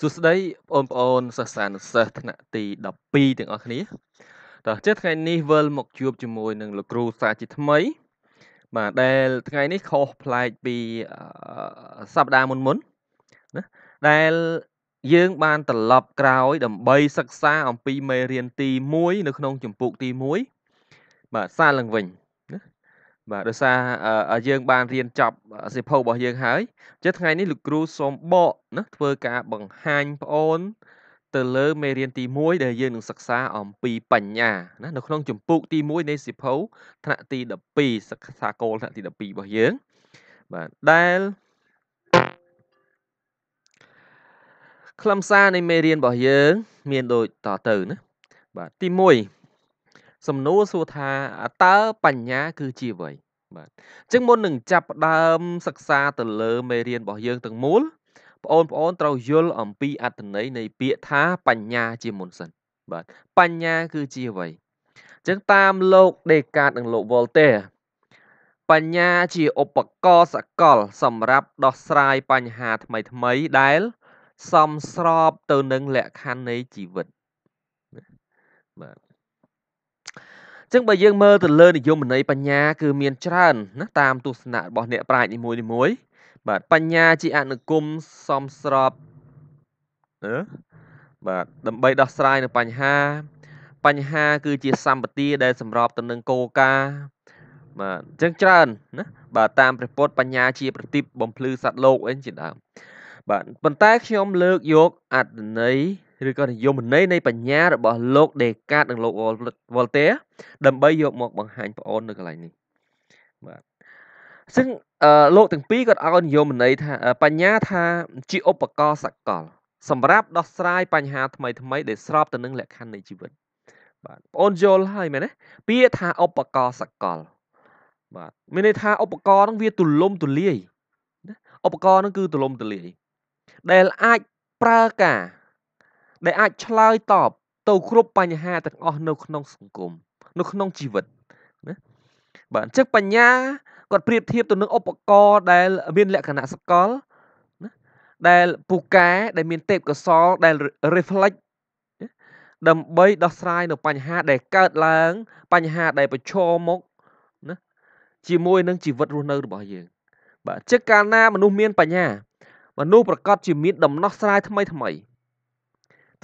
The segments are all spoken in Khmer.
សួស្តីបងប្អូនសិស្សានុសិស្សថ្នាក់ទី12ទាំងអស់គ្នាតោះចេះថ្ងៃនេះវិលមកជួបជាមួយនឹងលោកគ្រូសាជាថ្មី បាទដែលថ្ងៃនេះខុសប្លែកពីសប្តាហ៍មុនមុនណាដែលយើង បានត្រឡប់ក្រោយ ដើម្បីសិក្សាអំពីមេរៀនទី1នៅក្នុងជំពូកទី1បាទសារឡើងវិញបាទដោយសារយើងបានរៀនចប់សិភៅរបស់យើងហើយចឹងថ្ងៃនេះលោកគ្រូសូមបកណាធ្វើការបង្ហាញប្អូន ទៅលើមេរៀនទី1ដែលយើងនឹងសិក្សា អំពីបញ្ញាណានៅក្នុងជំពូកទី1នៃសិភៅថ្នាក់ទី12សិក្សាគោលថ្នាក់ទី12របស់យើងបាទដែលខ្លឹមសារនៃមេរៀនរបស់យើង មានដូចតទៅណាបាទទី1សំណួរសួរថាតើបញ្ញាគឺជាអ្វីបាទអញ្ចឹងមុននឹងចាប់ផ្ដើមសិក្សាទៅលើមេរៀនរបស់យើងទាំងមូលបងប្អូនត្រូវយល់អំពីអត្ថន័យនៃពាក្យថា បញ្ញាជាមុនសិនបាទបញ្ញាគឺជាអ្វីអញ្ចឹងតាមលោកដេកាតនិងលោកវ៉ុលតេបញ្ញាជាឧបករណ៍សកល សម្រាប់ដោះស្រាយបញ្ហាថ្មីថ្មីដែលសមស្របទៅនឹងលក្ខខណ្ឌនៃជីវិតបាទអញ្ចឹងបើយើងមើលទៅលើនិយមន័យបញ្ញាគឺមានច្រើនណាតាមទស្សនៈរបស់អ្នកប្រាជ្ញនីមួយនីមួយបាទបញ្ញាជាអនុគមសំស្របណាបាទដើម្បីដោះស្រាយនៅបញ្ហាបញ្ហាគឺជាសម្បទាដែលសម្របទៅនឹងគោលការណ៍បាទអញ្ចឹងច្រើនណាបាទតាមព្រះពុទ្ធបញ្ញាជាប្រតិបបំភ្លឺសត្វលោកអីជាដើមបាទប៉ុន្តែខ្ញុំលើកយកអត្តន័យឬក៏និយមន័យនៃបញ្ញារបស់លោក ដេកាត និងលោកវ៉ុលតេដើម្បីយក មក បង្ហាញប្អូននៅកន្លែងនេះបាទซึ่งលោកទាំងពីរគាត់ឲ្យនិយមន័យថា បញ្ញាថាជាឧបករណ៍សកលសម្រាប់ដោះស្រាយបញ្ហាថ្មីថ្មីដែលស្របទៅនឹងលក្ខខណ្ឌនៃជីវិតបាទប្អូនយល់ហើយមែនទេពាក្យថាឧបករណ៍សកល បាទមានន័យថាឧបករណ៍ហ្នឹងវា ទូលំទូលាយឧបករណ៍ហ្នឹង គឺទូលំទូលាយដែលអាចប្រើការដែលអាចឆ្លើយតបទៅគ្រប់បញ្ហាទាំងអស់នៅក្នុងសង្គមនៅក្នុងជីវិតណាបាទអញ្ចឹងបញ្ញាគាត់ប្រៀបធៀបទៅនឹងឧបករណ៍ដែលមានលក្ខណៈសកលណាដែលពូកែដែលមានទេពកោសលដែល reflect ដើម្បីដោះស្រាយនៅបញ្ហាដែលកើតឡើងបញ្ហាដែលប្រឈមមកណាជាមួយ នឹងជីវិតរស់នៅរបស់យើង បាទចឹកកាលណា មនុស្សមានបញ្ញាមនុស្សប្រកាសជាមានដំណោះស្រាយថ្មី ថ្មី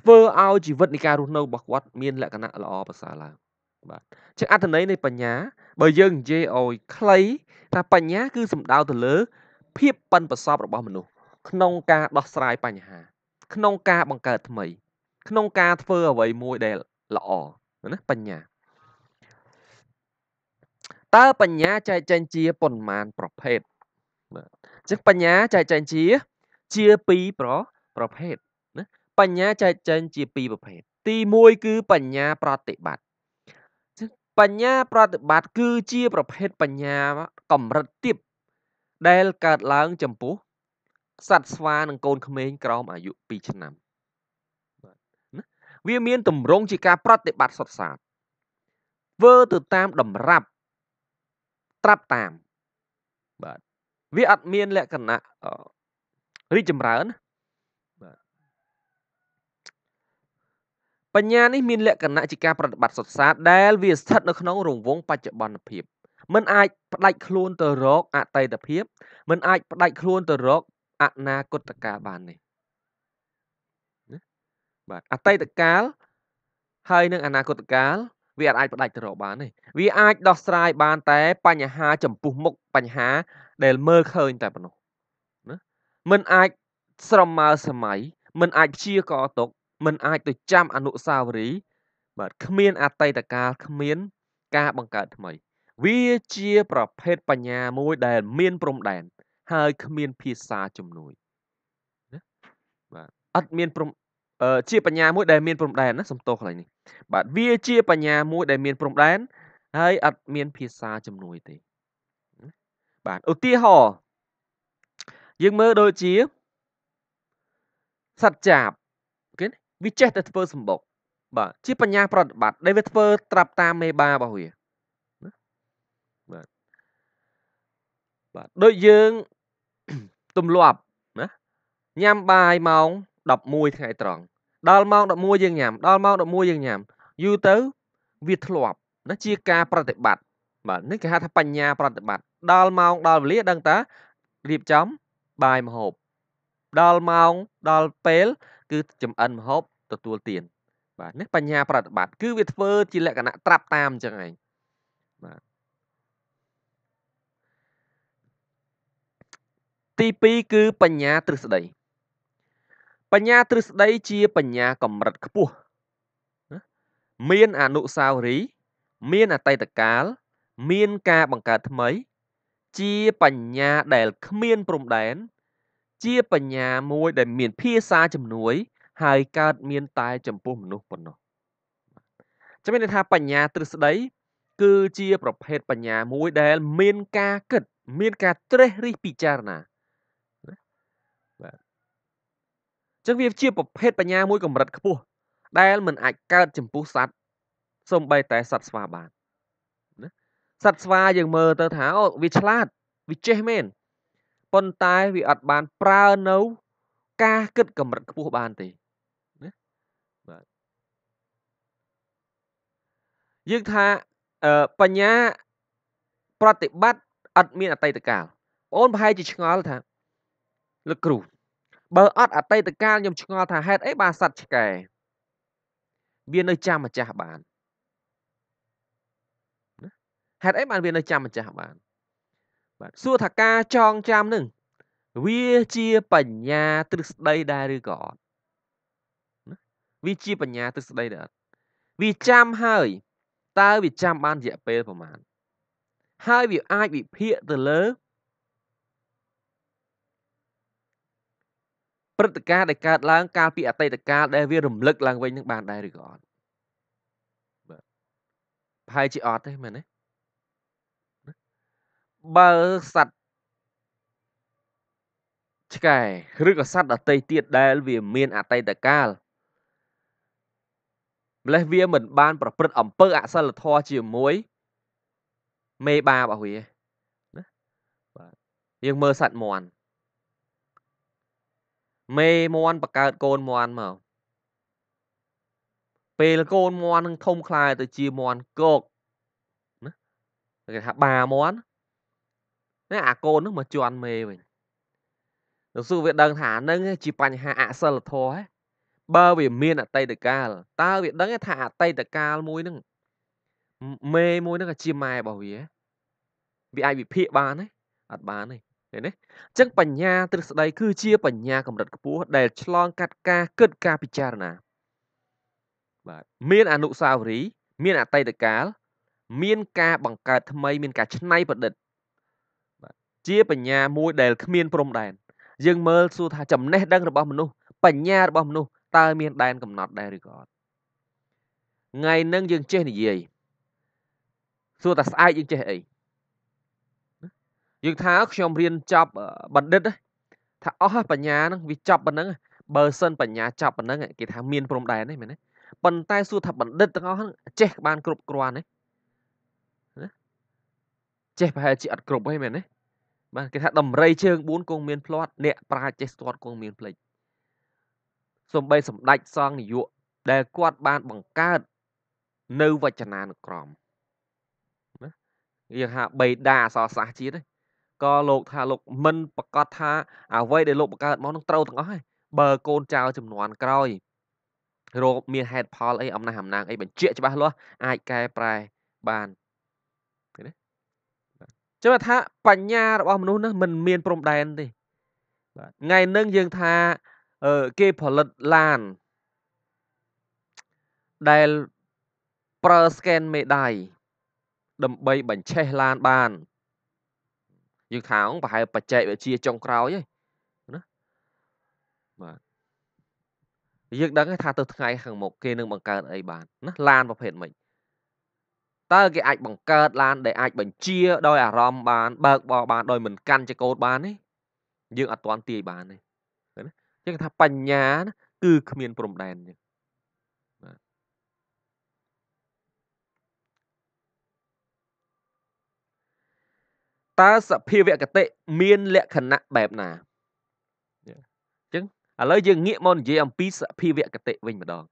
ធ្វើឲ្យជីវិតនៃការរស់នៅរបស់គាត់មានលក្ខណៈល្អប្រសើរឡើងបាទអញ្ចឹងអត្ថន័យនៃបញ្ញាបើយើងនិយាយឲ្យខ្លីថាបញ្ញាគឺសំដៅទៅលើ ភាពប៉ិនប្រសប់របស់មនុស្សក្នុងការដោះស្រាយបញ្ហាក្នុងការបង្កើតថ្មីក្នុងការធ្វើអ្វីមួយដែលល្អណាបញ្ញាតើបញ្ញាចែកចែងជាប៉ុន្មានប្រភេទបាទអញ្ចឹងបញ្ញាចែកចែងជាជា2ប្រប្រភេទបញ្ញាចែកចែងជាពីរប្រភេទទី1គឺបញ្ញាប្រតិបត្តិបញ្ញាប្រតិបត្តិគឺជាប្រភេទបញ្ញាកម្រិតទាបដែលកើតឡើងចំពោះសត្វស្វានិងកូនក្មេងក្រោមអាយុ2ឆ្នាំណាវាមានទម្រង់ជាការ ប្រតិបត្តិសុទ្ធសាធធ្វើទៅតាមតម្រាប់ត្រាប់តាមបាទវាអត់មានលក្ខណៈរីចម្រើនបញ្ញានេះមានលក្ខណៈជាការប្រតិបត្តិសុទ្ធសាធដែលវាស្ថិតនៅក្នុងរង្វង់បច្ចុប្បន្នភាពมันអាចផ្ដាច់ខ្លួនទៅរកអតីតភាពมันអាចផ្ដាច់ខ្លួនទៅរកអនាគតកាលបាននេះណាបាទអតីតកាលហើយនឹងអនាគតកាល វាអាចផ្ដាច់ទៅរកបានទេវាអាចដោះស្រាយ បានតែបញ្ហាចំពោះមុខបញ្ហាដែលមើលឃើញតែប៉ុណ្ណោះណាมันអាចស្រមើសម័យมันអាចព្យាករទុកមិនអាចទៅចាំអនុស្សាវរីយ៍បាទគ្មានអតីតកាលគ្មានការបង្កើតថ្មី វាជាប្រភេទបញ្ញាមួយដែលមានព្រំដែន ហើយគ្មានភាសាជំនួយណាបាទអត់មានព្រំជាបញ្ញាមួយដែលមានព្រំដែនណាសំទោសខ្លាំងនេះបាទវាជាបញ្ញាមួយដែលមានព្រំដែនហើយអត់មានភាសាជំនួយទេ បាទឧទាហរណ៍យើងមើលដូចជាសត្វចាបវាចេះតែធ្វើសម្បុកបាទជាបញ្ញាប្រតិបត្តិដែលវាធ្វើត្រាប់តាមមេបារបស់វាណាបាទបាទដូចយើងទម្លាប់ណាញ៉ាំបាយម៉ោង11ថ្ងៃត្រង់ដល់ម៉ោង11យើងញ៉ាំដល់ម៉ោង11យើងញ៉ាំយូរទៅវាធ្លាប់ណាជាការប្រតិបត្តិបាទនេះគេហៅថាបញ្ញាប្រតិបត្តិដល់ម៉ោងដល់វេលាដឹងតារៀបចំបាយម្ហូបដល់ម៉ោងដល់ពេល គឺចំអិនម្ហូបទទួលទានបាទនេះបញ្ញាប្រតិបត្តិគឺវាធ្វើជាលក្ខណៈត្រាប់តាមអញ្ចឹងឯងបាទទី2គឺបញ្ញាទ្រឹស្ដីបញ្ញាទ្រឹស្ដីជាបញ្ញាកម្រិតខ្ពស់មានអនុសាវរីយ៍មានអតីតកាល មានការបង្កើតថ្មី ជាបញ្ញាដែលគ្មានព្រំដែនជាបញ្ញាមួយដែលមាន ភាសាជំនួយហើយកើតមានតែចំពោះមនុស្សប៉ុណ្ណោះចាំមានថាបញ្ញាទ្រឹស្ដី គឺជា ប្រភេទបញ្ញាមួយដែល មានការគិត មានការត្រិះរិះពិចារណាបាទចឹងវាជាប្រភេទបញ្ញាមួយកម្រិតខ្ពស់ដែល មិនអាចកើតចំពោះសត្វសំបីតែសត្វស្វាបានណាសត្វស្វាយើងមើលទៅថាអូវាឆ្លាតវាចេះមែនប៉ុន្តែវាអត់បានប្រើនៅ ការគិត កម្រិតខ្ពស់បានទេយើងថាបញ្ញាប្រតិបត្តិអត់មានអតីតកាលបងប្រហែលជាឆ្ងល់ថាលោកគ្រូបើអត់អតីតកាលខ្ញុំឆ្ងល់ថាហេតុអីបានសัตว์ឆ្កែវានៅចាំម្ចាស់បានហេតុអីបានវានៅចាំម្ចាស់បាន បាទសួរថាការចងចាំនឹងវាជាបញ្ញាទ្រឹស្ដីដែរឬក៏អត់វាជាបញ្ញាទ្រឹស្ដីដែរអត់វាចាំហើយតើវាចាំបានរយៈពេលប្រមាណហើយវាអាចវិភាគទៅលើព្រឹត្តិការណ៍ដែលកើតឡើងកាលពីអតីតកាលដែលវារំលឹកឡើងវិញនឹងបានដែរឬក៏អត់បាទប្រហែលជាអត់ទេមែនទេបើសត្វឆ្កែឬក៏សត្វដតីទៀតដែលវាមានអតីតកាលម្លេះវាមិនបានប្រព្រឹត្តអំពើអសិលធម៌ជាមួយមេបាបរបស់វាណាបាទយើងមើលសត្វមន់មេមន់បង្កើតកូនមន់មកពេលកូនមន់នឹងធំខ្លាយទៅជាមន់គោកណាគេថាបាមន់ណាអាកូននឹងមកជន់មេវិញលោកស៊ូវាដឹងថាហ្នឹងជា បញ្ហាអសិលធម៌ហ្នឹងបើវាមានអតីតកាល តើវាដឹងថាអតីតកាលមួយហ្នឹងមេមួយហ្នឹងក៏ជាម៉ែរបស់វាវាអាចវិភាគបានទេអត់បានទេឃើញទេអញ្ចឹងបញ្ញាទ្រឹស្ដី គឺជា បញ្ញាកម្រិតខ្ពស់ដែលឆ្លងកាត់ការគិតការពិចារណាបាទមានអនុស្សាវរីយ៍មានអតីតកាល មាន ការបង្កើតថ្មីមានការច្នៃប្រឌិតបាទជាបញ្ញាមួយដែលគ្មានព្រំដែនយើងមើលសួរថាចំណេះដឹងរបស់មនុស្សបញ្ញារបស់មនុស្សតើមានដែនកំណត់ដែរឬក៏អត់ថ្ងៃហ្នឹងយើងចេះនិយាយសួរតែស្អែកយើងចេះអីយើងថាខ្ញុំរៀនចប់បណ្ឌិតថាអស់បញ្ញាហ្នឹងវាចប់ប៉ុណ្ណឹងបើសិនបញ្ញាចប់ប៉ុណ្ណឹងគេថាមានព្រំដែនហ្នឹងមែនទេប៉ុន្តែសួរថាបណ្ឌិតទាំងអស់ហ្នឹងចេះបានគ្រប់គ្រាន់ទេណាចេះប្រហែលជាអត់គ្រប់ទេមែនទេបាទគេថាដំរីជើង4គង់មានផ្្លាត់អ្នកប្រាជ្ញចេះស្ទាត់គង់មានផ្លេចសូម្បីសម្ដេចសង្ឃនាយកដែលគាត់ បានបង្កើតនៅវចនានុក្រមណាយើងហៅបេដាអសរសាស្ត្រជាតិក៏លោកថាលោក មិនប្រកាសថាអ្វីដែលលោកបង្កើតមកនឹងត្រូវទាំងអស់ហើយបើកូនចៅចំនួនក្រោយរោគមានហេតុផលអីអំណះអំណាងអីបញ្ជាក់ច្បាស់លាស់អាចកែប្រែបានឃើញទេចាំថា បញ្ញារបស់មនុស្សនឹងមិនមានព្រំដែន ទេបាទថ្ងៃនឹងយើងថាអឺគេផលិតឡានដែលប្រើ scan មេដៃដើម្បីបញ្ឆេះឡានបានយើងថាងប្រហែលបច្ចេកវិទ្យាចុងក្រោយហ្នឹងណាបាទយើងដឹងថាទៅថ្ងៃខាងមុខគេនឹងបង្កើតអីបានណាឡានប្រភេទម៉េចតើគេអាចបង្កើតឡានដែលអាចបញ្ជាដោយអារម្មណ៍បានបើកបោបានដោយមិនកាន់ចកោតបានទេយើងអត់ទាន់ទាយបានទេចឹងថាបញ្ញាគឺគ្មានព្រំដែនចឹងបាទតើសភាវគតិមាន លក្ខណៈបែបណាចឹងឥឡូវយើងងាកមកនិយាយអំពីសភាវគតិវិញម្ដង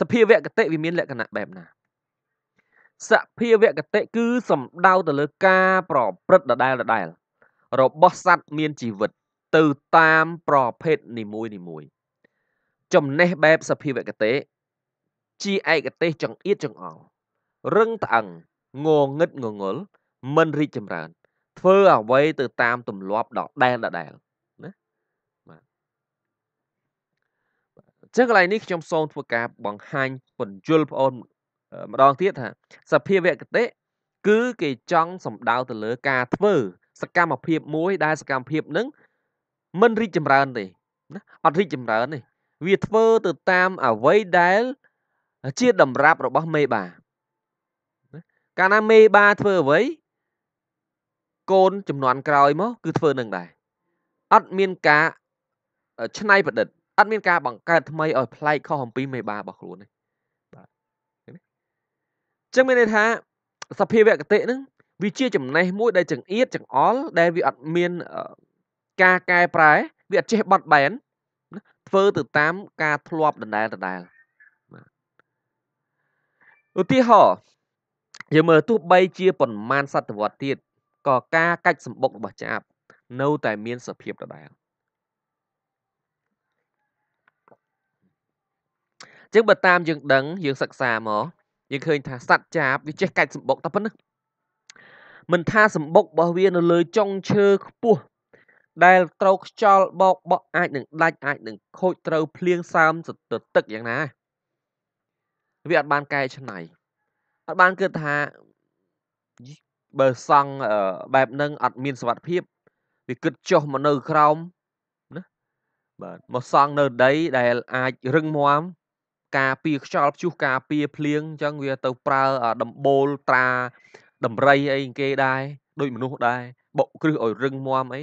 សភាវគតិវាមានលក្ខណៈបែបណាសភាវគតិគឺសំដៅទៅលើការប្រព្រឹត្តដដែលដដែលរបស់សត្វមានជីវិតទៅតាមប្រភេទនីមួយនីមួយ ចំណេះបែបសភាវគតិជាឯកទេសចង្អៀតចង្អល់រឹងត្អឹងងងឹតងងុលមិនរីកចម្រើនធ្វើអ្វី ទៅតាមទម្លាប់ដដែលដដែលណាបាទចឹងកន្លែងនេះខ្ញុំសូមធ្វើការបង្ហាញពន្យល់បងអូនម្ដងទៀតថា សភាវគតិគឺគេចង់សំដៅទៅលើ ការ ធ្វើសកម្មភាពមួយដែលសកម្មភាពនឹងមិនរីកចម្រើនទេណាអត់រីកចម្រើនទេវាធ្វើទៅតាមអ្វីដែលជាតម្រាប់របស់មេបាកាលណាមេបាធ្វើអ្វី កូនចំនួនក្រោយមក គឺធ្វើនឹងដែរអត់មានការច្នៃប្រឌិតអត់មានការបង្កើតថ្មីឲ្យប្លែកខុសអំពីមេបារបស់ខ្លួនទេបាទចឹងមានន័យថាសភាវៈគតិនឹងវាជា ចំណេះមួយដែលចង្អៀតចង្អល់ដែលវាអត់មានការកែប្រែ វាអត់ចេះបត់បែនធ្វើទៅតាមការធ្លាប់ដដែលដដែលឧទាហរណ៍យើងមើលទោះបីជាប្រមាណសតវត្សទៀតក៏ការកាច់សម្បុករបស់ចាបនៅ តែ មានសភាពដដែលចឹងបើតាមយើងដឹងយើងសិក្សាមកយើងឃើញ ថាសត្វចាបវាចេះកាច់សម្បុកតែប៉ុណ្ណឹងមិនថាសម្បុករបស់វានៅលើ ចុងឈើខ្ពស់ដែលត្រូវខ្យល់បោកបក់អាចនឹងដាច់អាចនឹងខូចត្រូវភ្លៀងសើមសន្ទទឹកយ៉ាងណាវាអត់បានកែច្នៃអត់បានគិតថាបើសង់បែបហ្នឹងអត់មានសវត្ថភាពវាគិតចុះមកនៅក្រោមណាបាទមកសង់នៅដីដែលអាចរឹងមាំការពារខ្យល់ព្យុះការពារភ្លៀងអញ្ចឹងវាទៅប្រើដំបូលត្រាដំរីអីគេដែរដូចមនុស្សដែរបុកគ្រឹះឲ្យរឹងមាំអី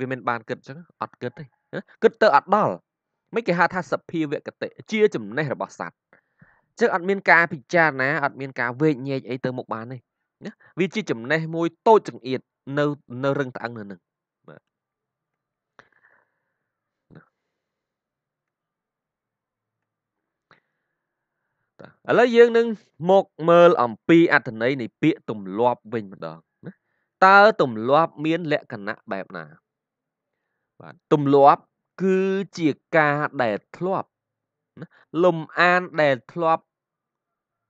វាមិនបានគិតអញ្ចឹងអត់គិតទេគិតទៅអត់ដល់មិនគេហៅថាសភាវគតិជាចំណេះរបស់សត្វចឹងអត់មានការពិចារណា អត់មានការវេកញែកអីទៅមុខបានទេណាវាជាចំណេះមួយតូចចង្អៀតនៅនៅរឹងត្អឹងនៅនឹងបាទតើឥឡូវយើងនឹងមកមើល អំពីអត្ថន័យនៃ ពាក្យទំលាប់វិញម្ដងណាតើទំលាប់មាន លក្ខណៈបែបណាបាទទម្លាប់គឺជាការដែលធ្លាប់លំអានដែលធ្លាប់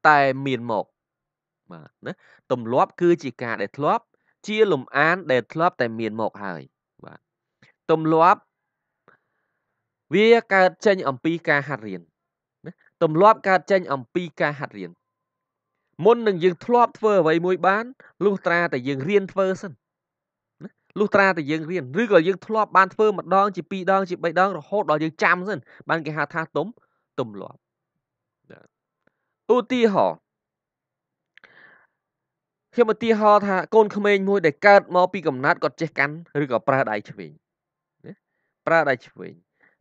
តែមានមកបាទណាទម្លាប់ គឺជាការដែលធ្លាប់ ជាលំអាន ដែលធ្លាប់ តែមានមកហើយបាទទម្លាប់វាកើតចេញ អំពីការហាត់រៀនណាទម្លាប់កើតចេញ អំពីការហាត់រៀនមុននឹងយើងធ្លាប់ធ្វើអ្វីមួយបានលុះត្រាតែយើងរៀនធ្វើសិនលុះត្រាតែយើងរៀនឬក៏យើងធ្លាប់បានធ្វើម្ដង ជាពីរដងជាបីដងរហូតដល់យើងចាំសិនបានគេហៅថាទំទំលាប់ឧទាហរណ៍ខ្ញុំឧទាហរណ៍ថាកូនក្មេងមួយដែលកើតមកពីកំណត់គាត់ចេះកាន់ឬក៏ប្រើដៃឆ្វេងណាប្រើដៃឆ្វេង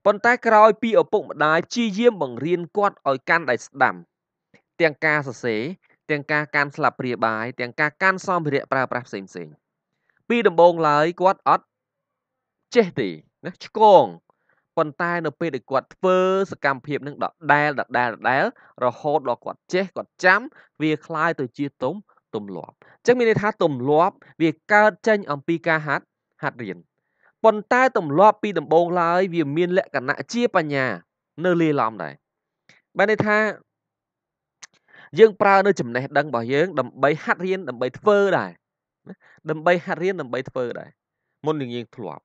ប៉ុន្តែក្រោយពីឪពុកម្ដាយព្យាយាមបង្រៀនគាត់ឲ្យ កាន់ដៃស្ដាំ ទាំងការសរសេរទាំងការកាន់ស្លាបព្រាបាយទាំងការកាន់សម្ភារៈប្រើប្រាស់ផ្សេងផ្សេងពីដំបូងឡើយគាត់អត់ចេះទេណាឆ្កងប៉ុន្តែនៅពេលដែលគាត់ធ្វើសកម្មភាពនឹងដដែលដដែលដដែលរហូតដល់គាត់ចេះគាត់ចាំវាคล้ายទៅជាទំទំលាប់អញ្ចឹងមានន័យថាទំលាប់វាកើតចេញ អំពីការហាត់ហាត់រៀនប៉ុន្តែទំលាប់ពីដំបូងឡើយវាមានលក្ខណៈជាបញ្ញា នៅលាយឡំដែរបានន័យថាយើងប្រើនៅចំណេះដឹងរបស់យើងដើម្បីហាត់រៀនដើម្បីធ្វើដែរដើម្បីហាត់រៀនដើម្បីធ្វើដែរមុននឹងយើងធ្លាប់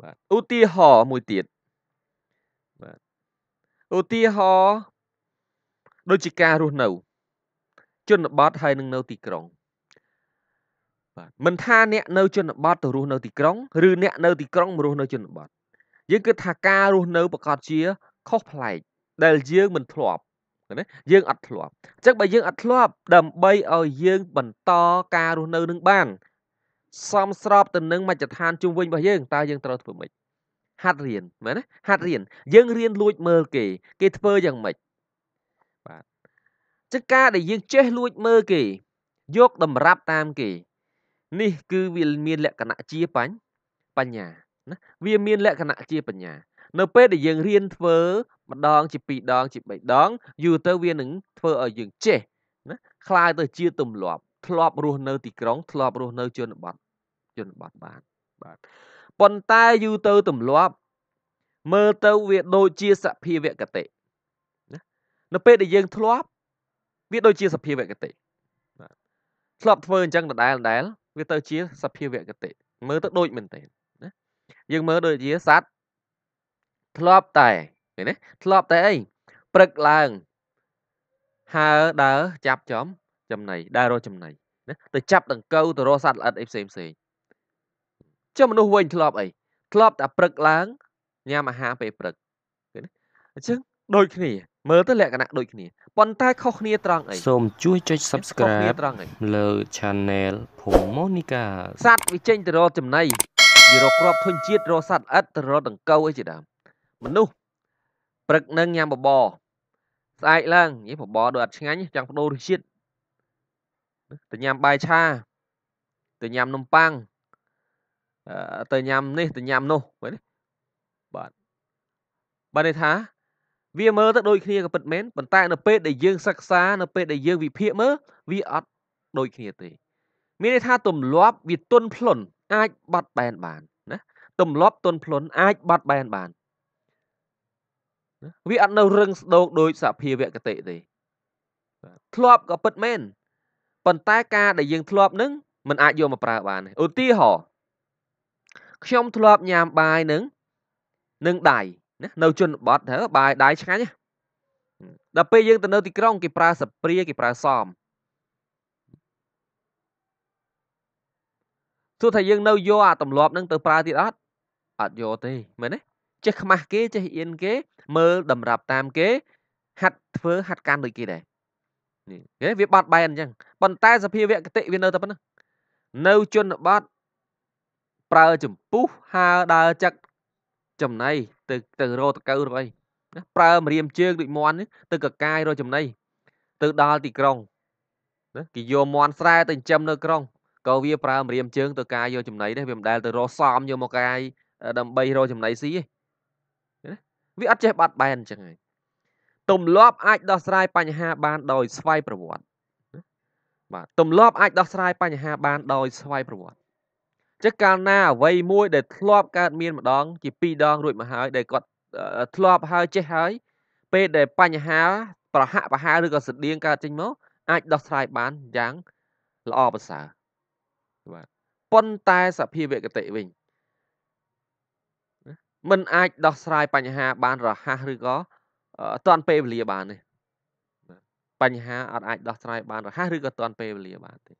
បាទឧទាហរណ៍មួយទៀតបាទឧទាហរណ៍ដូចជាការរស់នៅ ជនបទហើយនឹងនៅទីក្រុងបាទមិនថាអ្នកនៅជនបទទៅរស់នៅទីក្រុងឬអ្នកនៅទីក្រុងមករស់នៅជនបទយើងគិតថាការរស់នៅប្រកាសជា ខុសប្លែកដែលយើងមិនធ្លាប់ឃើញទេយើងអត់ធ្លាប់អញ្ចឹងបើយើងអត់ធ្លាប់ដើម្បីឲ្យយើង បន្តការរស់នៅនឹងបានសមស្របទៅនឹងមជ្ឈដ្ឋានជុំវិញរបស់យើងតើយើងត្រូវធ្វើម៉េចហាត់រៀនមែនទេហាត់រៀនយើងរៀនលួចមើលគេ គេធ្វើយ៉ាងម៉េចបាទចឹងការដែលយើងចេះលួចមើលគេយកតម្រាប់តាមគេ នេះគឺវាមានលក្ខណៈជាបញ្ញាណាវាមានលក្ខណៈជាបញ្ញានៅពេលដែលយើងរៀនធ្វើម្ដងជាពីរដងជាបីដង យូរទៅវានឹងធ្វើឲ្យយើងចេះណាคล้ายទៅជាទម្លាប់ធ្លាប់រស់នៅទីក្រុងធ្លាប់រស់នៅជនបទជនបទបានបាទប៉ុន្តែយូរទៅទម្លាប់មើលទៅវាដូចជាសភាវគតិណានៅពេលដែលយើងធ្លាប់វាដូចជាសភាវគតិបាទធ្លាប់ធ្វើអញ្ចឹងដដែលដដែលវាទៅជាសភាវគតិមើលទៅដូចមែនទេណាយើងមើលដូចជាសត្វធ្លាប់តែឃើញទេធ្លាប់តែអីព្រឹកឡើងហើដើរចាប់ចំ ចំណៃដើររកចំណៃណាទៅចាប់ដង្កូវទៅរកសត្វល្អិតអីផ្សេងផ្សេងចុះមនុស្សវិញ ធ្លាប់អីធ្លាប់តែព្រឹកឡើងញ៉ាំអាហារពេលព្រឹកឃើញទេអញ្ចឹងដូចគ្នាមើលទៅលក្ខណៈដូចគ្នាប៉ុន្តែ ខុសគ្នាត្រង់អីសូមជួយចុច Subscribe លើ Channel ភូមិ Monica សัตว์វាចេញទៅរកចំណីវារកគ្រាប់ធញ្ជាតិរកសัตว์អិតទៅរកដង្កូវអីជាដើមមនុស្សព្រឹកនឹងញ៉ាំបបរស្អែកឡើងនិយាយបបរដូចអត់ឆ្ងាញ់ចង់បដូររសជាតិទៅញ៉ាំបាយឆាទៅញ៉ាំនំប៉័ងទៅញ៉ាំ នេះទៅញ៉ាំនោះមែនទេបាទបើនេះថា វាមើលទៅដូចគ្នាក៏ពិតមែនប៉ុន្តែ នៅពេលដែលយើងសិក្សានៅពេលដែលយើងវិភាគមើលវាអត់ដូចគ្នាទេ មានន័យថាទម្លាប់វាទុនផ្លុនអាចបាត់បែនបានណាទម្លាប់ទុនផ្លុនអាចបាត់បែនបានវាអត់នៅរឹងស្ដោកដោយសភាវគតិទេធ្លាប់ក៏ពិតមែនប៉ុន្តែការដែលយើងធ្លាប់នឹងมันអាចយកមកប្រើបានឧទាហរណ៍ខ្ញុំធ្លាប់ញ៉ាំបាយនឹងនឹងដៃណានៅជនបទហ្នឹងបាយដៃឆ្ងាញ់ដល់ពេលយើងទៅនៅទីក្រុងគេប្រើសព្រាគេប្រើសមទោះថាយើងនៅយកអាទម្លាប់នឹងទៅប្រើទៀតអត់អត់យកទេមែនទេចេះខ្មាស់គេចេះអៀនគេមើលតម្រាប់តាមគេហាត់ធ្វើហាត់កាន់ដូចគេដែរនេះគេវាបាត់បែនអញ្ចឹងប៉ុន្តែសភាវៈគតិវានៅតែប៉ុណ្ណឹងនៅជនបទប្រើចម្ពុះហើដើរចឹកចំណៃទៅទៅរកតកៅរកអីណាប្រើម្រាមជើងដូចមន់ទៅកកាយរកចំណៃទៅដល់ទីក្រុងណាគេយកមន់ស្រែទៅចិញ្ចឹមនៅក្រុងក៏វា ប្រើម្រាមជើងទៅកាយយកចំណៃដែរវាមិនដែលទៅរកសំយកមកកាយដើម្បីរកចំណៃស៊ីទេវាអត់ចេះបាត់បែនអញ្ចឹងហើយទម្លាប់អាចដោះស្រាយបញ្ហា បានដោយស្វ័យប្រវត្តិបាទទម្លាប់អាចដោះស្រាយបញ្ហាបានដោយស្វ័យប្រវត្តិចឹងកាលណាអ្វីមួយដែលធ្លាប់កើតមានម្ដងជាពីរដងរួចមកហើយ ដែលគាត់ធ្លាប់ហើយចេះហើយ ពេលដែលបញ្ហា ប្រហាក់ប្រហែលឬក៏ស្តៀងកើតចេញមកអាចដោះស្រាយបានយ៉ាងល្អប្រសើរបាទប៉ុន្តែសភាវគតិវិញមិនអាចដោះស្រាយបញ្ហាបាន រហ័សឬក៏តាន់ពេលវេលាបានទេបញ្ហាអត់អាចដោះស្រាយបានរហ័សឬក៏តាន់ពេលវេលាបានទេឥ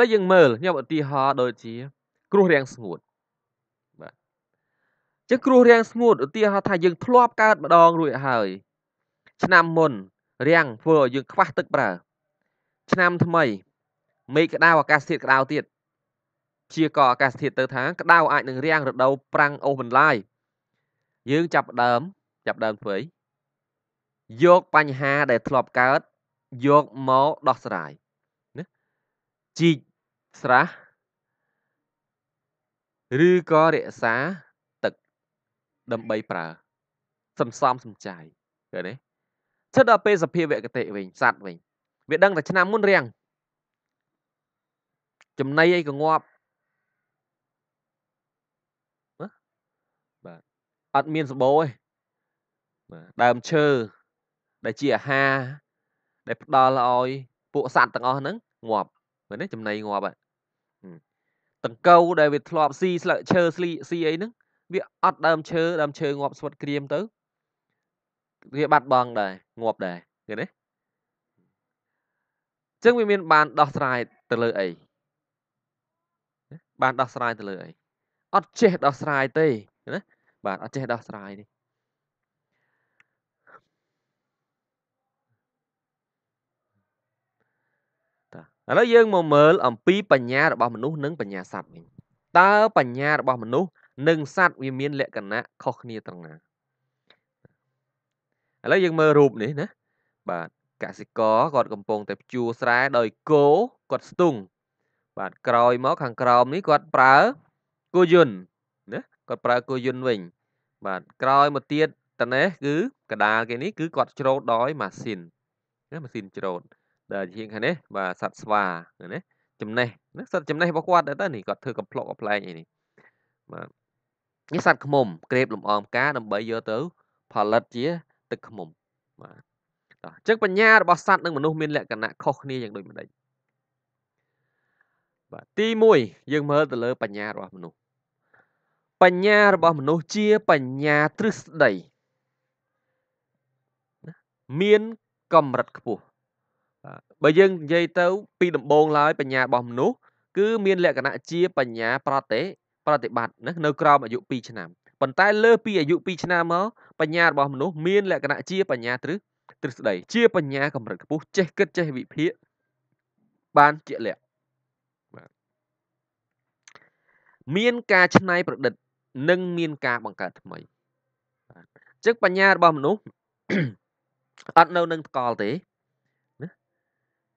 ឡូវយើងមើលខ្ញុំឧទាហរណ៍ដូចជា គ្រោះរាំងស្ងួតបាទជាគ្រោះរាំងស្ងួតឧទាហរណ៍ថាយើងធ្លាប់កើតម្ដងរួចហើយ ឆ្នាំមុនរាំងធ្វើឲ្យយើង ខ្វះទឹកប្រើឆ្នាំ ថ្មីមេឃក្តៅអាកាសធាតុក្តៅទៀតព្យាករអាកាសធាតុទៅថាក្តៅអាចនឹងរាំងរដូវប្រាំងអូសបន្លាយយើងចាប់ដើមចាប់ដើមធ្វើយកបញ្ហាដែល ធ្លាប់កើតយកមកដោះស្រាយណាជីកស្រះឬក៏រក្សា ទឹកដើម្បីប្រើសន្សំសំចៃឃើញទេឈិតដល់ពេលសភាវគតិវិញសัตว์វិញវាដឹងតែឆ្នាំមុនរៀងចំណីអីក៏ងាប់អត់មានសម្បូរទេដើមឈើដែលជាអាហារដែលផ្ដល់ឲ្យ ពួកសត្វទាំងអស់ហ្នឹងងាប់មែនទេចំណីងាប់តង្កូវដែលវាធ្លាប់ស៊ីស្លឹកឈើស្លីស៊ីអីហ្នឹងវាអត់ដើមឈើដើមឈើងាប់ស្វិតក្រៀមទៅវា បាត់បង់ដែរងាប់ដែរឃើញទេចឹងវាមាន បានដោះស្រាយទៅលើអីបានដោះស្រាយទៅលើអីអត់ចេះដោះស្រាយទេណាបាទអត់ចេះដោះស្រាយនេះតាឥឡូវយើងមកមើល អំពីបញ្ញារបស់មនុស្សនិងបញ្ញាសត្វវិញតើបញ្ញារបស់មនុស្សនិងសត្វវាមានលក្ខណៈខុសគ្នាត្រង់ណាឥឡូវយើងមើលរូបនេះណាបាទកសិករគាត់កំពុងតែភ្ជួរស្រែដោយគោគាត់ស្ទុងបាទក្រោយមកខាងក្រោមនេះគាត់ប្រើគោយន្តគាត់ប្រើគោយន្តវិញ បាទក្រោយមកទៀតតនេះគឺកដាលគេនេះគឺគាត់ច្រូតដោយម៉ាស៊ីនណាម៉ាស៊ីនច្រូតដែលជាងខាងនេះបាទសត្វស្វាណាចំណេះណាសត្វចំណេះរបស់គាត់ទៅនេះគាត់ធ្វើកំប្លុកកំប្លែងអីនេះបាទនេះសត្វខ្មុំក្រេប លំអងផ្កាដើម្បីយកទៅផលិតជាទឹកខ្មុំបាទអញ្ចឹងបញ្ញារបស់សត្វនិងមនុស្សមាន លក្ខណៈខុសគ្នាយ៉ាងដូចម្ដេចបាទទី1យើងមើលទៅលើ បញ្ញារបស់មនុស្សបញ្ញារបស់មនុស្សជាបញ្ញាទ្រឹស្ដីមានកម្រិតខ្ពស់បើយើងនិយាយទៅពីដំបូងឡើយបញ្ញារបស់មនុស្សគឺមានលក្ខណៈជាបញ្ញាប្រតិប្រតិបត្តិនៅក្រោមអាយុ2ឆ្នាំប៉ុន្តែលើពីអាយុ2ឆ្នាំមកបញ្ញារបស់មនុស្សមានលក្ខណៈជាបញ្ញាទ្រឹទ្រឹស្ដី ជាបញ្ញាកម្រិតខ្ពស់ចេះគិតចេះវិភាគបានជាលក្ខមានការច្នៃប្រឌិតនិងមាន ការ បង្កើតថ្មីបាទអញ្ចឹងបញ្ញារបស់មនុស្សអត់នៅនឹងថ្កល់ទេណា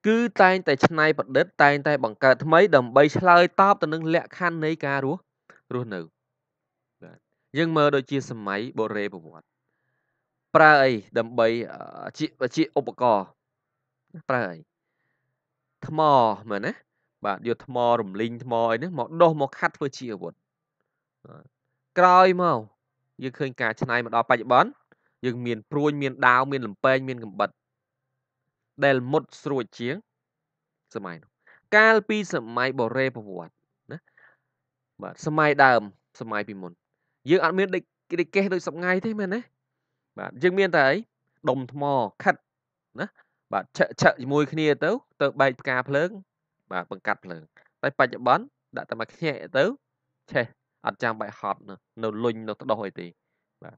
គឺតែងតែច្នៃប្រឌិតតែងតែបង្កើតថ្មីដើម្បីឆ្លើយតបទៅនឹងលក្ខខណ្ឌនៃការរស់រស់នៅបាទយើងមើលដូចជា សម័យបុរេប្រវត្តិប្រើអីដើម្បីជាជាឧបករណ៍ប្រើអីថ្មមើលណាបាទយកថ្មរំលីងថ្មអីហ្នឹងមកដុសមកខាត់ធ្វើជាអាវុធក្រោយមកយើងឃើញការច្នៃមកដល់បច្ចុប្បន្នយើងមានព្រួយមានដាវមាន លំពែងមាន កំបិតដែលមុតស្រួចជាង សម័យនោះកាលពីសម័យបរេប្រវត្តិណាបាទសម័យដើមសម័យពីមុន យើងអត់មានដេកកេះដូចសប្ងៃទេមែនទេបាទយើងមានតែអីដុំថ្មខិតណា បាទឆឹកឆឹកជាមួយ គ្នាទៅ ទៅបែកផ្កាភ្លើងបាទបង្កាត់ភ្លើង តែបច្ចុប្បន្នដាក់តែមកខ្ញែកទៅឆេះអត់ចាំបាច់ហត់នៅលុញនៅដុសអីទេបាទ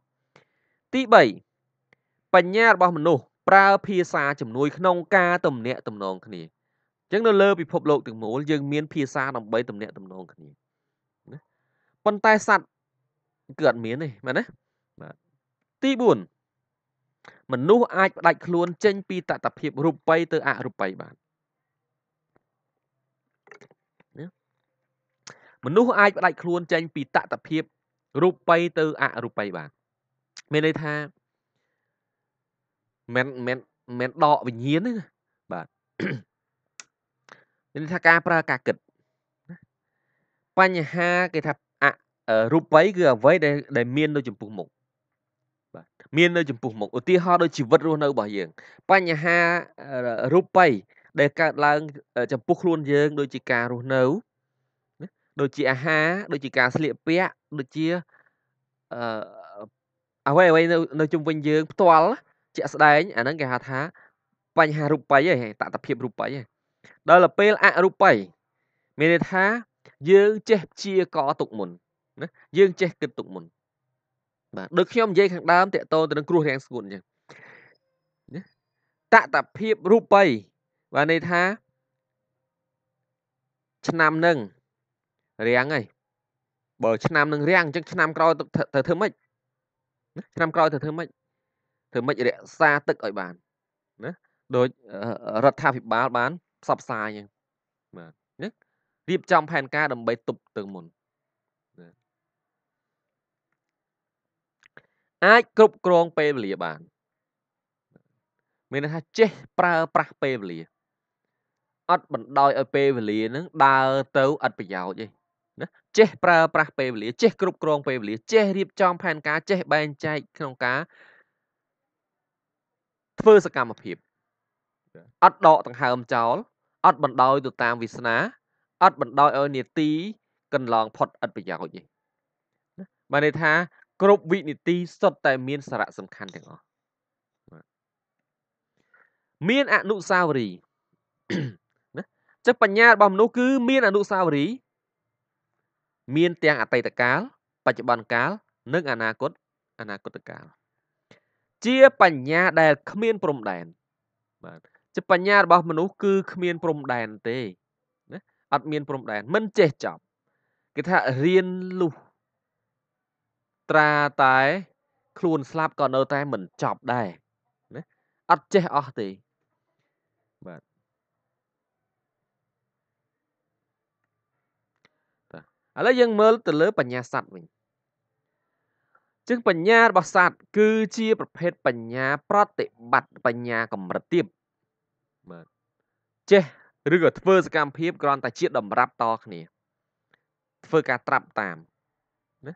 ទី3បញ្ញារបស់មនុស្សប្រើភាសាជំនួយក្នុងការទំនាក់ទំនងគ្នាអញ្ចឹងនៅលើពិភពលោកទាំងមូល យើងមានភាសាដើម្បីទំនាក់ទំនងគ្នាណាប៉ុន្តែសត្វគឺអត់មានទេមែនទេបាទទី4មនុស្សអាចផ្ដាច់ខ្លួនចេញពីតតភាពរូបិយទៅអរូបិយបានមនុស្សអាចផ្ដាច់ខ្លួនចេញពីតតភាពរូបិយទៅ អរូបិយបាទមានន័យថាមិនមិនមិនដកវិញ្ញាណទេបាទមានន័យថាការប្រើការគិត បញ្ហាគេថាអរូបិយគឺអ្វីដែលដែលមាន នៅចំពោះមុខបាទមាននៅចំពោះមុខឧទាហរណ៍ដូចជីវិតរស់នៅរបស់យើងបញ្ហារូបិយដែលកើតឡើងចំពោះខ្លួនយើងដូចជាការរស់នៅដូចជាអាហារដូចជាការស្លៀកពាក់ដូចជាអឺអ្វីអ្វីនៅនៅជុំវិញយើងផ្ទាល់ជាក់ស្ដែងអាហ្នឹងគេហៅថាបញ្ហារូបិយហ៎តតភាពរូបិយហ៎ដល់ទៅពេលអរូបិយមានន័យថា យើងចេះព្យាករទុកមុនណាយើងចេះគិតទុកមុន បាទដូចខ្ញុំនិយាយខាងដើមតកតទៅនឹងគ្រោះរាំងស្ងួតអញ្ចឹងណាតតភាពរូបិយបាទន័យថា ឆ្នាំនឹងរាំងហើយបើឆ្នាំនឹងរាំងអញ្ចឹងឆ្នាំក្រោយទៅធ្វើម៉េចឆ្នាំក្រោយទៅធ្វើម៉េចធ្វើម៉េចរក្សា ទឹកឲ្យបានណាដោយរដ្ឋាភិបាលបានផ្សព្វផ្សាយអញ្ចឹងបាទណារៀបចំផែនការដើម្បី ទប់ទៅមុន អាចគ្រប់គ្រងពេលវេលាបាន មានន័យថាចេះប្រើប្រាស់ពេលវេលាអត់បណ្ដោយឲ្យពេលវេលានឹងដើរទៅ អត់ប្រយោជន៍ទេចេះប្រើប្រាស់ពេលវេលាចេះគ្រប់គ្រងពេលវេលាចេះរៀបចំផែនការចេះបែងចែកក្នុងការធ្វើសកម្មភាពអត់ដកដង្ហើមចោលអត់បណ្ដោយទៅតាមវាសនាអត់បណ្ដោយឲ្យនេតិកន្លងផុតឥតប្រយោជន៍ទេបានន័យថា គ្រប់វិនិតិសុទ្ធតែមានសារៈសំខាន់ទាំងអស់មានអនុសាវរីយ៍ណាចឹងបញ្ញារបស់មនុស្សគឺមានអនុសាវរីយ៍មានទាំងអតីតកាលបច្ចុប្បន្នកាលនិងអនាគតអនាគតកាលជាបញ្ញាដែលគ្មាន ព្រំដែនបាទជាបញ្ញារបស់មនុស្សគឺគ្មានព្រំដែនទេណាអត់មានព្រំដែនមិនចេះចប់ គេថារៀនលុះត្រាតែ ខ្លួនស្លាប់ក៏នៅតែមិនចប់ដែរណាអត់ចេះអស់ទេឥឡូវយើងមើលទៅលើ បញ្ញាសត្វវិញចឹងបញ្ញារបស់សត្វគឺ ជា ប្រភេទបញ្ញា ប្រតិបត្តិបញ្ញា កម្រិតទាបបាទចេះឬក៏ធ្វើសកម្មភាពគ្រាន់តែជាតម្រាប់តគ្នាធ្វើការត្រាប់តាមណា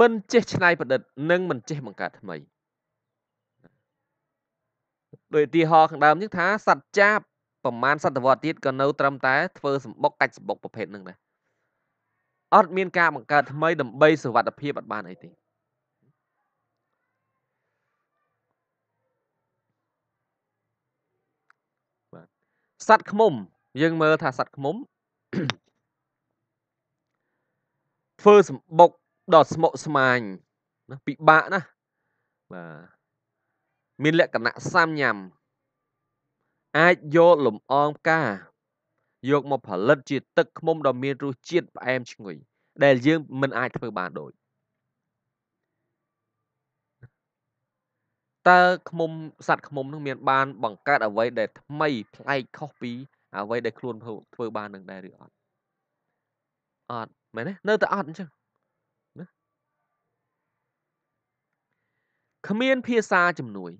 មិនចេះឆ្នៃប្រឌិតនិងមិនចេះបង្កើតថ្មីដោយឧទាហរណ៍ខាងដើមនេះថាសត្វចាបប្រមាណសតវត្សទៀតក៏នៅត្រឹមតែធ្វើសម្បុកកាច់សម្បុកប្រភេទហ្នឹងដែរអត់មាន ការបង្កើតថ្មីដើម្បីសុវត្ថិភាពអត់បានអីទេបាទសត្វឃ្មុំយើងមើលថាសត្វឃ្មុំធ្វើសម្បុកដល់ស្មុកស្មាញណាពិបាកណាបាទមាន លក្ខណៈសាមញ្ញអាចយកលំអងផ្កាយកមកផលិតជាទឹកឃ្មុំដ៏មានរសជាតិផ្អែមឈ្ងុយដែលយើងមិនអាចធ្វើបានដូចតើឃ្មុំសត្វឃ្មុំនឹងមាន បានបង្កើតអ្វីដែល ថ្មីប្លែកខុសពីអ្វីដែលខ្លួនធ្វើ បាននឹងដែរឬអត់អត់មែនទេនៅតែអត់អញ្ចឹងណាគ្មាន ភាសាជំនួយ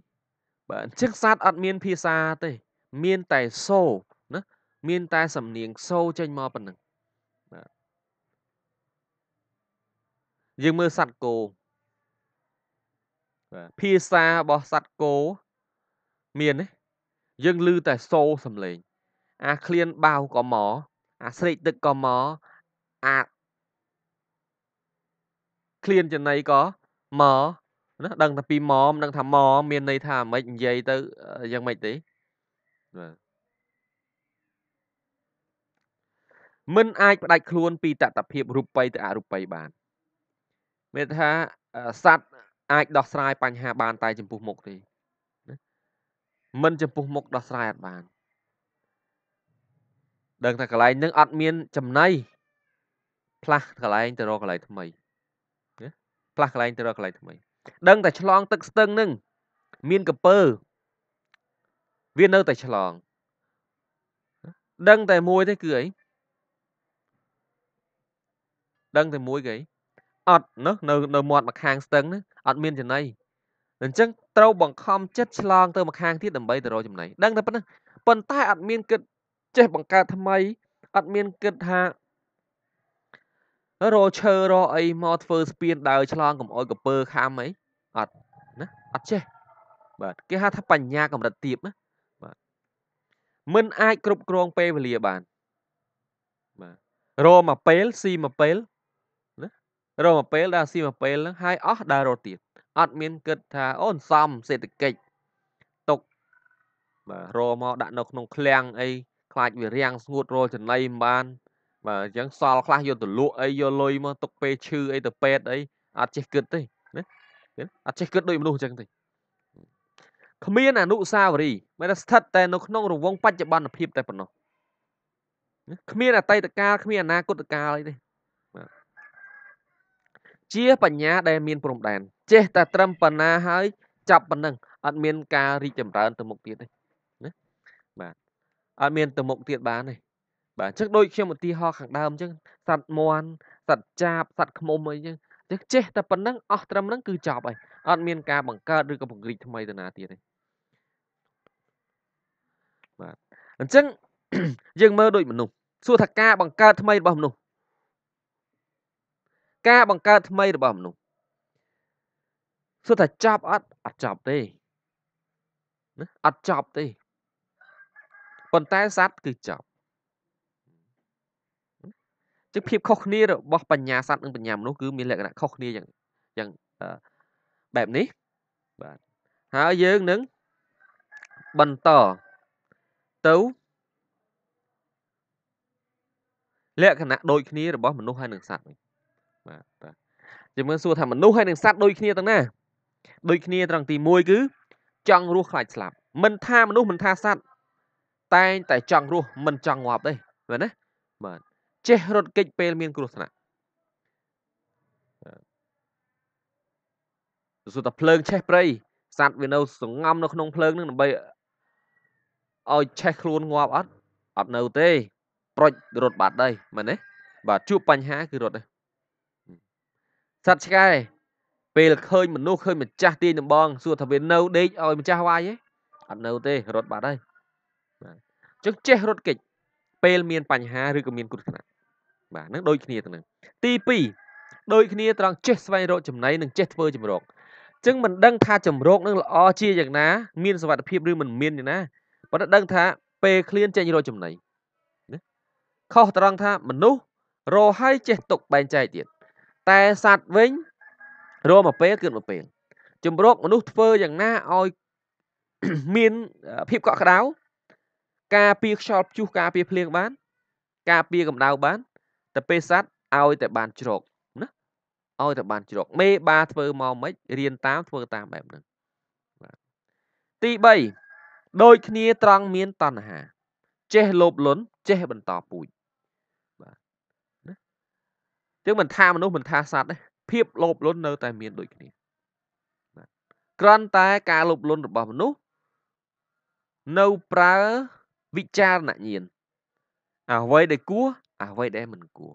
បាទអញ្ចឹងសត្វអត់មានភាសាទេមានតែ សូណាមាន តែសំនៀងសូចេញមកប៉ុណ្ណឹងបាទយើងមើលសัตว์គោបាទភាសារបស់សัตว์គោមានទេយើងឮតែ សូសំឡេង អាឃ្លានបាវក៏មកអាស្រេកទឹកក៏មកអាឃ្លានចំណៃក៏មកណាដឹងតែពីម៉មដឹងថាម៉មមានន័យថាម៉េចនិយាយទៅយ៉ាងម៉េចទេមិនអាចផ្ដាច់ខ្លួនពីតតភាពរូបិយទៅអរូបិយបាន មានថាសัตว์អាចដោះស្រាយបញ្ហាបានតែចំពោះមុខទេមិនចំពោះមុខដោះស្រាយអត់បានដឹងថាកន្លែងនឹងអត់មានចំណៃផ្លាស់កន្លែងទៅរកកន្លែងថ្មីផ្លាស់កន្លែងទៅរកកន្លែងថ្មីដឹងតែឆ្លងទឹកស្ទឹងនឹង មានកពើវានៅតែឆ្លងដឹងតែមួយទេគឺអីដឹងតែមួយគេអត់ណោះនៅនៅមាត់ម្ខាងស្ទឹងណាអត់មានចំណៃអញ្ចឹងត្រូវបង្ខំចិត្តឆ្លងទៅម្ខាងទៀតដើម្បីទៅរកចំណៃដឹងតែប៉ុណ្ណឹងប៉ុន្តែ អត់មានគិតចេះ បង្កើតថ្មី អត់មានគិតថារកឈើរកអីមកធ្វើស្ពានដើរឆ្លងកំអុយកពើខំអីអត់ណាអត់ចេះបាទគេហៅថាបញ្ញាកម្រិតទាបណាមិនអាចគ្រប់គ្រងពេលវេលាបានបាទរមកពេលស៊ីមកពេលណារមកពេលដល់ស៊ីមកពេលហ្នឹងហើយអស់ដើររត់ទៀតអត់មានគិតថាអូនសំសេដ្ឋកិច្ចຕົកបាទរមកដាក់នៅក្នុងឃ្លាំងអីខ្លាចវារាំងស្ងួតរលចំណៃមិនបានបាទអញ្ចឹងសល់ខ្លះយកទៅលក់អីយកលុយមកຕົកពេលឈឺអីទៅពេទ្យអីអត់ចេះគិតទេណាអត់ចេះគិតដូចមនុស្សអញ្ចឹងទេគ្មានអនុសាវរីយ៍មិនថាស្ថិតតែនៅ ក្នុងរង្វង់បច្ចុប្បន្នភាពតែប៉ុណ្ណោះគ្មានអតីតកាលគ្មានអនាគតកាលអីទេជាបញ្ញា ដែលមានព្រំដែនចេះ តែ ត្រឹមប៉ុណ្ណាហើយចាប់ប៉ុណ្ណឹង អត់មាន ការរីកចម្រើនទៅមុខទៀតទេណាបាទអត់មានទៅមុខទៀតបានទេបាទអញ្ចឹងដូចខ្ញុំឧទាហរណ៍ខាងដើមអញ្ចឹងសត្វមន់សត្វចាបសត្វឃ្មុំអីអញ្ចឹងយើងចេះតែប៉ុណ្ណឹងអស់ត្រឹមហ្នឹងគឺចប់ហើយអត់មានការបង្កើតឬក៏ពង្រីកថ្មីទៅណាទៀតទេបាទអញ្ចឹងយើងមើលដូចមនុស្សសួរថាការបង្កើតថ្មីរបស់មនុស្សការបង្កើតថ្មីរបស់មនុស្សសួរថាចប់អត់អត់ចប់ទេណាអត់ចប់ទេប៉ុន្តែសัตว์គឺចប់ចឹងភាពខុសគ្នារបស់បញ្ញាសត្វនិងបញ្ញាមនុស្សគឺមានលក្ខណៈខុសគ្នាយ៉ាងយ៉ាងបែបនេះបាទហើយយើងនឹងបន្តទៅលក្ខណៈដូចគ្នារបស់មនុស្សហើយនិងសត្វវិញបាទបាទយើងមើលសួរថាមនុស្សហើយនិងសត្វដូចគ្នាទាំងណាដូចគ្នាត្រង់ទី1គឺចង់រស់ខ្លាចស្លាប់មិនថាមនុស្សមិនថាសត្វតែងតែចង់រស់មិនចង់ងាប់ទេមែនទេបាទចេះរត់គេចពេលមានគ្រោះថ្នាក់សុទ្ធតែភ្លើងឆេះព្រៃសัตว์វានៅសងំនៅក្នុងភ្លើងនឹងដើម្បីឲ្យឆេះខ្លួនងាប់អត់អត់នៅទេ ប្រុចរត់បាត់ដែរមែនទេបាទជួបបញ្ហាគឺរត់ដែរសัตว์ឆ្កែពេលឃើញមនុស្សឃើញម្ចាស់ទាញដំបងសួរថាវានៅដេកឲ្យម្ចាស់វាយទេអត់នៅទេរត់បាត់ហើយបាទចឹងចេះរត់គេចពេលមានបញ្ហាឬក៏មានគ្រោះថ្នាក់បាទនឹងដូចគ្នាទៅនឹងទី2ដូចគ្នាត្រង់ចេះស្វែងរកចំណៃនិងចេះធ្វើចម្រោកចឹងមិនដឹងថាចម្រោកនឹងល្អជាយ៉ាងណាមានសុវត្ថិភាពឬមិនមានយ៉ាងណាប៉ុន្តែដឹងថាពេលឃ្លានចេញរកចំណៃណាខុសត្រង់ថាមនុស្សរកហើយចេះຕົកបែងចែកទៀតតែសត្វវិញរកមកពេលគឺមកពេលចម្រោកមនុស្សធ្វើយ៉ាងណាឲ្យមានភាពកក់ក្ដៅការពារខ្យល់ព្យុះការពារភ្លៀងបានការពារកម្ដៅបានតែពេលសัตว์ឲ្យតែបានជ្រកណាឲ្យតែបានជ្រកមេបាធ្វើមកមិនរៀនតាមធ្វើតាមបែបហ្នឹងបាទទី3ដូចគ្នាត្រង់មានតណ្ហាចេះលោភលន់ចេះបន្តពូជបាទណាជាងមិនថាមនុស្សមិនថាសัตว์ទេភាពលោភលន់នៅតែមាន ដូចគ្នាបាទគ្រាន់តែការលោភលន់របស់មនុស្សនៅប្រើវិចារណញ្ញាណអ្វីដែលគួរអ្វីដែលមិនគួរ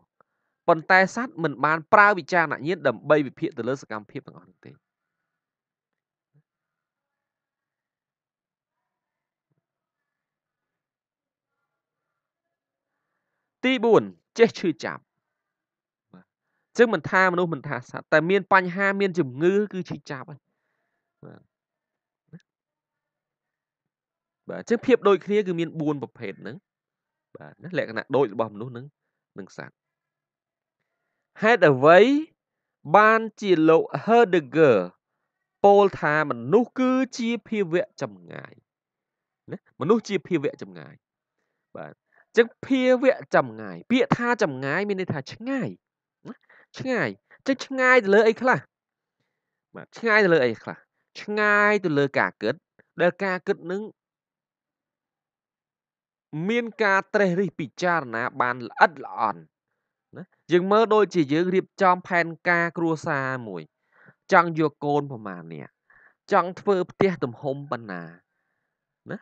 ប៉ុន្តែសัตว์មិនបានប្រើវិចារណញ្ញាណដើម្បីវិភាគទៅលើសកម្មភាពទាំងអស់នោះទេទី4ចេះឈឺចាប់ចឹងមិនថាមនុស្សមិនថាសត្វតែមាន បញ្ហាមាន ជំងឺ គឺឈឺចាប់ហើយបាទចឹងភាពដូចគ្នាគឺមាន4ប្រភេទហ្នឹងបាទណាលក្ខណៈដូចរបស់មនុស្សនឹងនឹងសត្វហេតុអ្វីបានជាលោក Heidegger ពោលថាមនុស្សគឺជាភាវៈចម្ងាយណាមនុស្សជាភាវៈចម្ងាយបាទចឹងភាវៈចម្ងាយពាក្យថាចម្ងាយ មានន័យថាឆ្ងាយឆ្ងាយចឹងឆ្ងាយទៅលើអីខ្លះបាទឆ្ងាយទៅលើអីខ្លះឆ្ងាយទៅលើការគិតដែលការគិតនឹងមានការត្រេះរិះពិចារណា បានល្អិតល្អន់ណាយើងមើលដូចជាយើងរៀបចំផែនការគ្រួសារមួយ ចង់យកកូនប្រមាណនេះចង់ធ្វើផ្ទះទំហំប៉ុណ្ណាណា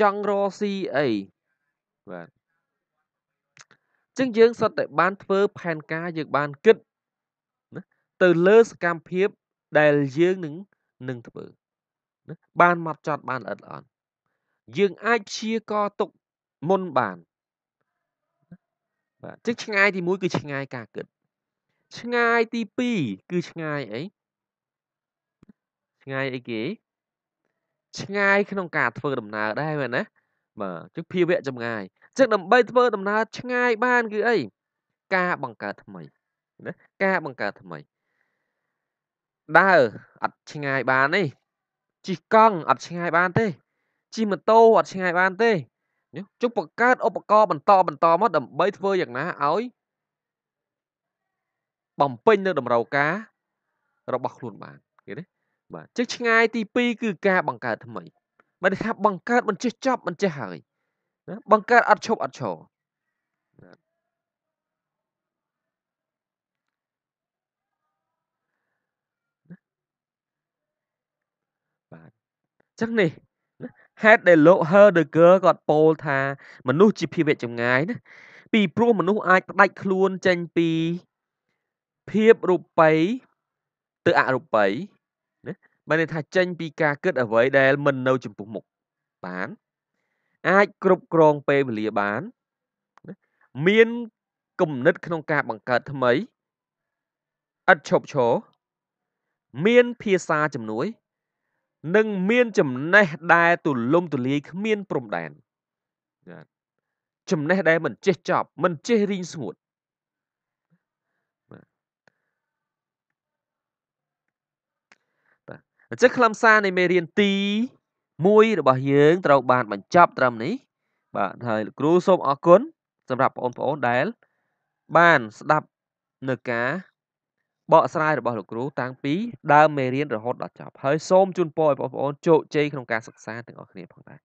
ចង់រកស៊ីអីបាទចឹងយើងសុទ្ធតែបានធ្វើផែនការយើងបានគិតណាទៅលើសកម្មភាពដែលយើងនឹងនឹងធ្វើណាបានមកចត់បានល្អិតល្អន់យើងអាចព្យាករទុកមុនបានបាទចឹងឆ្ងាយទី1គឺឆ្ងាយ ការគិតឆ្ងាយទី2គឺឆ្ងាយអីឆ្ងាយអីគេឆ្ងាយក្នុងការ ធ្វើដំណើរដែរមែនណាបាទជឹងភាវៈចម្ងាយចឹងដើម្បីធ្វើដំណើរឆ្ងាយបានគឺអីការបង្កើតថ្មីណាការបង្កើតថ្មីដើរអត់ឆ្ងាយបាន ទេជិះកង់អត់ឆ្ងាយបានទេជិះម៉ូតូអត់ឆ្ងាយបានទេចុះបង្កើតឧបករណ៍បន្តបន្តមកដើម្បីធ្វើយ៉ាងណាឲ្យបំពេញនៅតម្រូវការរបស់ខ្លួនបានឃើញទេបាទចឹងឆ្ងាយទី2គឺការបង្កើតថ្មីមិនថាបង្កើតមិនចេះចប់មិនចេះហើយណាបង្កើតអត់ឈប់អត់ឈរបាទចឹងនេះហេតុដែលលោក Heidegger គាត់ពោលថា មនុស្សជាភាវៈចម្ងាយណាពីព្រោះមនុស្សអាចផ្ដាច់ខ្លួនចេញពីភាពរូបិយទៅអរូបិយណាបានន័យថាចេញ ពីការគិតអ្វីដែល មិននៅចំពោះមុខបានអាចគ្រប់គ្រងពេលវេលាបាន មានគំនិតក្នុងការបង្កើតថ្មីឥតឈប់ឈរមានភាសាជំនួយនិងមានចំណេះដែលទូលំទូលាយគ្មានព្រំដែនចំណេះដែលមិនចេះចប់មិនចេះរីងស្ងួតបាទអញ្ចឹងខ្លឹមសារនៃមេរៀនទី1របស់យើងត្រូវបានបញ្ចប់ត្រឹមនេះ បាទហើយលោកគ្រូសូមអរគុណសម្រាប់បងប្អូនដែល បានស្ដាប់នៅការបកស្រាយរបស់លោកគ្រូតាំងពីដើមមេរៀនរហូតដល់ចប់ហើយសូមជូនពរឲ្យបងប្អូនជោគជ័យក្នុងការសិក្សាទាំងអស់គ្នាផងដែរ